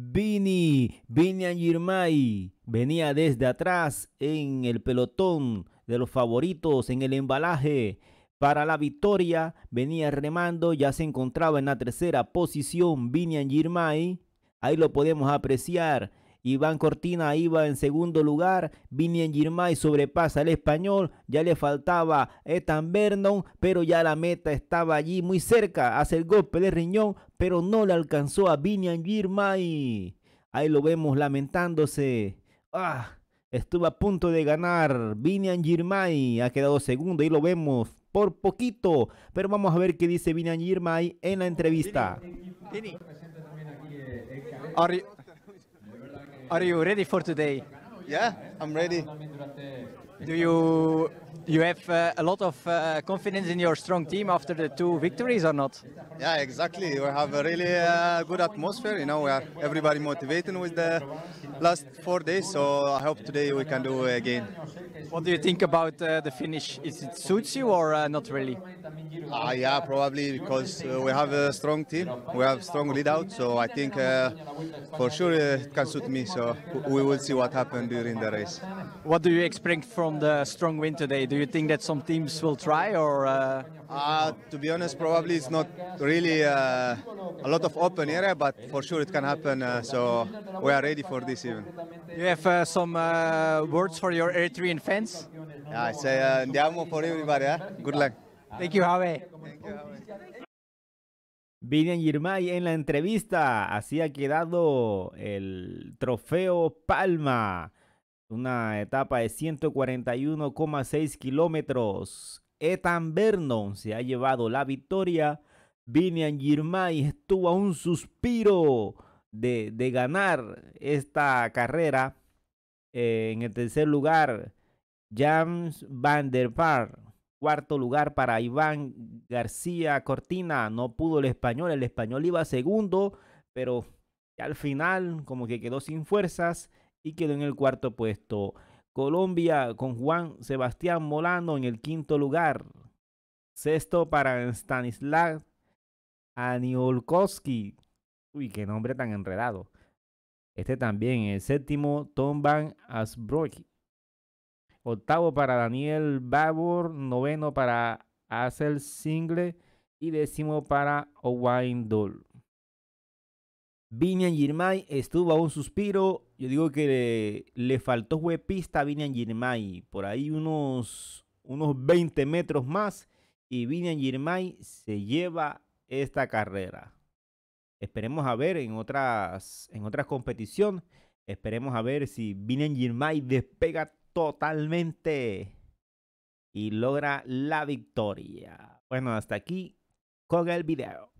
Vini, Vinian Girmay venía desde atrás en el pelotón de los favoritos, en el embalaje para la victoria. Venía remando, ya se encontraba en la tercera posición Vinian Girmay. Ahí lo podemos apreciar Iván Cortina iba en segundo lugar, Vinian Girmay sobrepasa al español, ya le faltaba Ethan Vernon, pero ya la meta estaba allí muy cerca, hace el golpe de riñón, pero no le alcanzó a Vinian Girmay. Ahí lo vemos lamentándose. ¡Ah! Estuvo a punto de ganar. Vinian Girmay ha quedado segundo y lo vemos por poquito. Pero vamos a ver qué dice Vinian Girmay en la entrevista. Are you ready for today? Yeah, I'm ready. Do you you have uh, a lot of uh, confidence in your strong team after the two victories or not? Yeah, exactly. We have a really uh, good atmosphere. You know, we are everybody motivating with the last four days. So I hope today we can do again. What do you think about uh, the finish? Is it suits you or uh, not really? Uh, yeah, probably because uh, we have a strong team. We have strong lead out, so I think uh, for sure it can suit me. So we will see what happens during the race. What do you expect from the strong wind today? Do you think that some teams will try or? Uh, uh, to be honest, probably it's not really a lot of open area, but for sure it can happen. so we are ready for this even. You have some words for your Eritrean fans. Ah, eh, Vinian ¿eh? Thank you, Girmay en la entrevista. Así ha quedado el trofeo Palma. Una etapa de 141,6 kilómetros. Ethan Vernon se ha llevado la victoria. Vinian Girmay estuvo a un suspiro de, ganar esta carrera. Eh, en el tercer lugar, James Van der Par. Cuarto lugar para Iván García Cortina. No pudo el español. El español iba segundo, pero al final como que quedó sin fuerzas y quedó en el cuarto puesto. Colombia con Juan Sebastián Molano en el quinto lugar. Sexto para Stanislav Aniolkowski. Uy, qué nombre tan enredado. Este también, el séptimo, Tom Van Asbroek octavo para Daniel Babur, noveno para Axel Single y décimo para Owain Doll. Vinian Girmay estuvo a un suspiro. Yo digo que le, faltó pista a Vinian Girmay. Por ahí unos, unos 20 metros más. Y Vinian Girmay se lleva esta carrera. Esperemos a ver en otras, en otras competición. Esperemos a ver si Vinian Girmay despega totalmente y logra la victoria. Bueno, hasta aquí coge el video.